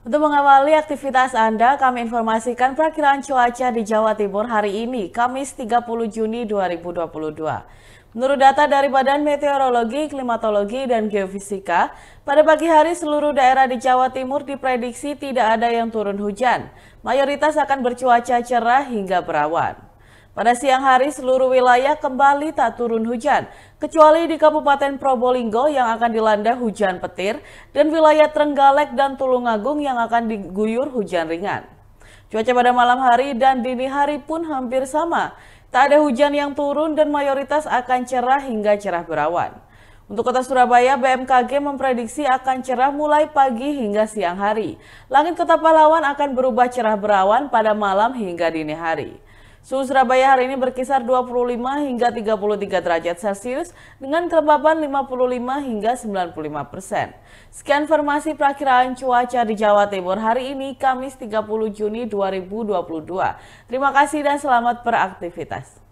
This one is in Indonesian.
Untuk mengawali aktivitas Anda, kami informasikan perkiraan cuaca di Jawa Timur hari ini, Kamis 30 Juni 2022. Menurut data dari Badan Meteorologi, Klimatologi, dan Geofisika, pada pagi hari seluruh daerah di Jawa Timur diprediksi tidak ada yang turun hujan. Mayoritas akan bercuaca cerah hingga berawan. Pada siang hari seluruh wilayah kembali tak turun hujan, kecuali di Kabupaten Probolinggo yang akan dilanda hujan petir dan wilayah Trenggalek dan Tulungagung yang akan diguyur hujan ringan. Cuaca pada malam hari dan dini hari pun hampir sama. Tak ada hujan yang turun dan mayoritas akan cerah hingga cerah berawan. Untuk kota Surabaya, BMKG memprediksi akan cerah mulai pagi hingga siang hari. Langit kota Palawan akan berubah cerah berawan pada malam hingga dini hari. Suhu Surabaya hari ini berkisar 25 hingga 33 derajat Celcius dengan kelembapan 55 hingga 95 persen. Sekian informasi perakiraan cuaca di Jawa Timur hari ini Kamis 30 Juni 2022. Terima kasih dan selamat beraktivitas.